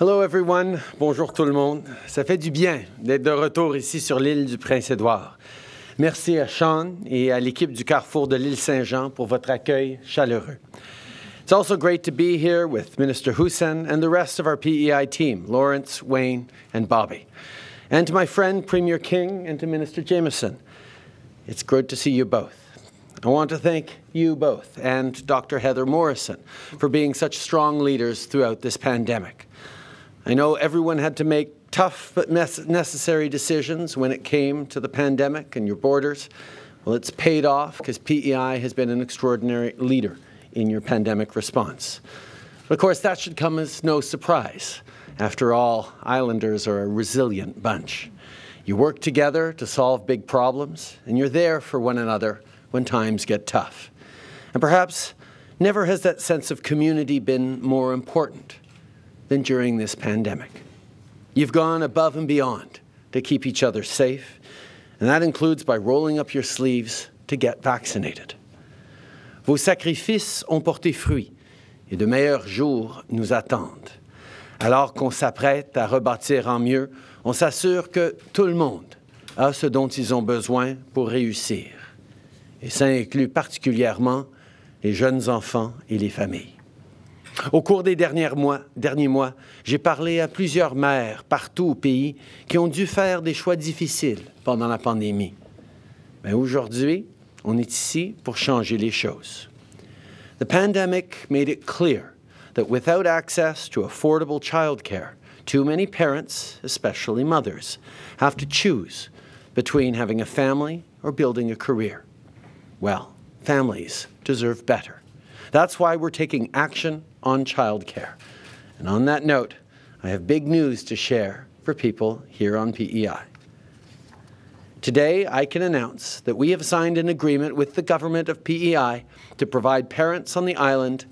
Hello everyone, bonjour tout le monde. Ça fait du bien d'être de retour ici sur l'île du Prince-Édouard. Merci à Sean et à l'équipe du Carrefour de l'île Saint-Jean pour votre accueil chaleureux. It's also great to be here with Minister Hussein and the rest of our PEI team, Lawrence, Wayne, and Bobby. And to my friend Premier King and to Minister Jameson. It's good to see you both. I want to thank you both and Dr. Heather Morrison for being such strong leaders throughout this pandemic. I know everyone had to make tough but necessary decisions when it came to the pandemic and your borders. Well, it's paid off because PEI has been an extraordinary leader in your pandemic response. But of course, that should come as no surprise. After all, islanders are a resilient bunch. You work together to solve big problems, and you're there for one another when times get tough. And perhaps never has that sense of community been more important. than during this pandemic. You've gone above and beyond to keep each other safe, and that includes by rolling up your sleeves to get vaccinated. Vos sacrifices ont porté fruit et de meilleurs jours nous attendent. Alors qu'on s'apprête à rebâtir en mieux, on s'assure que tout le monde a ce dont ils ont besoin pour réussir. Et ça inclut particulièrement les jeunes enfants et les familles. Au cours des derniers mois, j'ai parlé à plusieurs mères partout au pays qui ont dû faire des choix difficiles pendant la pandémie. Mais aujourd'hui, on est ici pour changer les choses. The pandemic made it clear that without access to affordable childcare, too many parents, especially mothers, have to choose between having a family or building a career. Well, families deserve better. That's why we're taking action on childcare. And on that note, I have big news to share for people here on PEI. Today, I can announce that we have signed an agreement with the government of PEI to provide parents on the island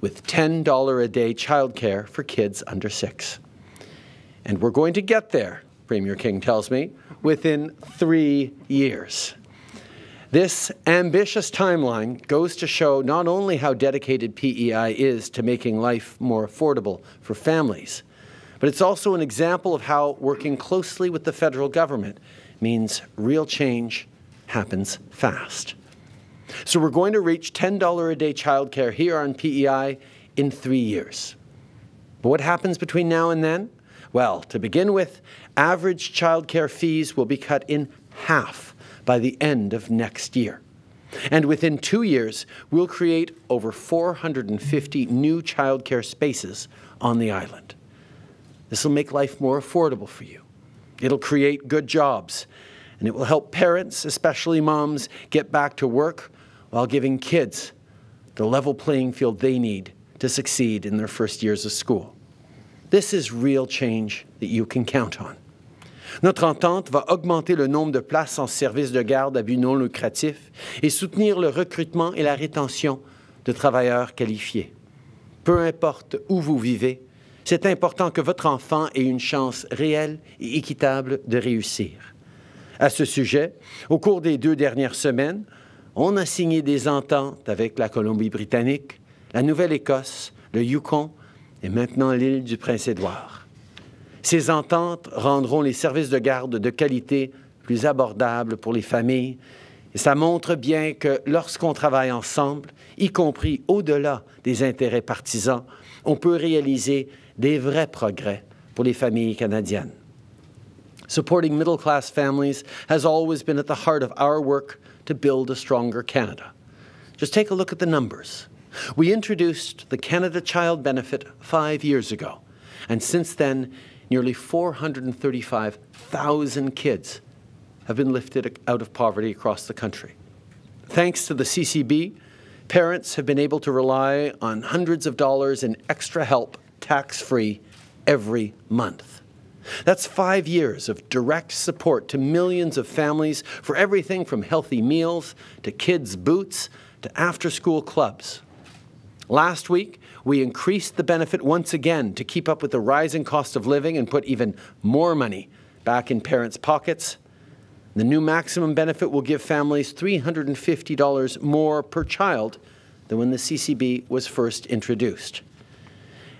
with $10 a day childcare for kids under six. And we're going to get there, Premier King tells me, within three years. This ambitious timeline goes to show not only how dedicated PEI is to making life more affordable for families, but it's also an example of how working closely with the federal government means real change happens fast. So we're going to reach $10 a day childcare here on PEI in three years. But what happens between now and then? Well, to begin with, average childcare fees will be cut in half by the end of next year. And within two years, we'll create over 450 new childcare spaces on the island. This will make life more affordable for you. It'll create good jobs, and it will help parents, especially moms, get back to work while giving kids the level playing field they need to succeed in their first years of school. This is real change that you can count on. Notre entente va augmenter le nombre de places en service de garde à but non lucratif et soutenir le recrutement et la rétention de travailleurs qualifiés. Peu importe où vous vivez, c'est important que votre enfant ait une chance réelle et équitable de réussir. À ce sujet, au cours des deux dernières semaines, on a signé des ententes avec la Colombie-Britannique, la Nouvelle-Écosse, le Yukon et maintenant l'île du Prince-Édouard. Ces ententes rendront les services de garde de qualité plus abordables pour les familles. Et ça montre bien que lorsqu'on travaille ensemble, y compris au-delà des intérêts partisans, on peut réaliser des vrais progrès pour les familles canadiennes. Supporting middle class families has always been at the heart of our work to build a stronger Canada. Just take a look at the numbers. We introduced the Canada Child Benefit five years ago, and since then, nearly 435,000 kids have been lifted out of poverty across the country. Thanks to the CCB, parents have been able to rely on hundreds of dollars in extra help tax-free every month. That's five years of direct support to millions of families for everything from healthy meals to kids' boots to after-school clubs. Last week, we increased the benefit once again to keep up with the rising cost of living and put even more money back in parents' pockets. The new maximum benefit will give families $350 more per child than when the CCB was first introduced.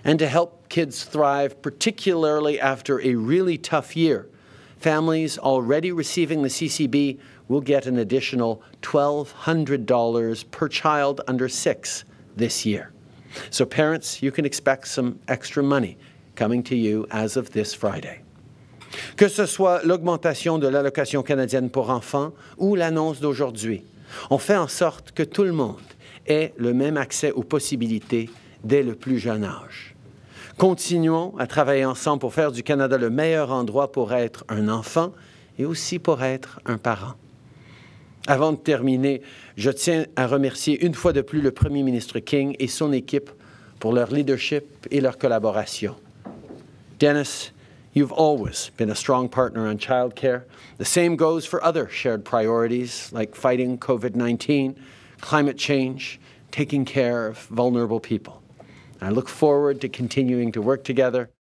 And to help kids thrive, particularly after a really tough year, families already receiving the CCB will get an additional $1,200 per child under six So, parents, you can expect some extra money coming to you as of this Friday. Que ce soit l'augmentation de l'allocation canadienne pour enfants ou l'annonce d'aujourd'hui, on fait en sorte que tout le monde ait le même accès aux possibilités dès le plus jeune âge. Continuons à travailler ensemble pour faire du Canada le meilleur endroit pour être un enfant et aussi pour être un parent. Avant de terminer, je tiens à remercier une fois de plus le Premier ministre King et son équipe pour leur leadership et leur collaboration. Dennis, you've always been a strong partner on childcare. The same goes for other shared priorities like fighting COVID-19, climate change, taking care of vulnerable people. I look forward to continuing to work together